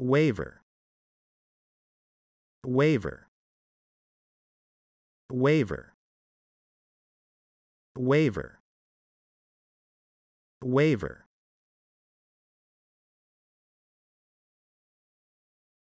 waiver waiver waiver waiver waiver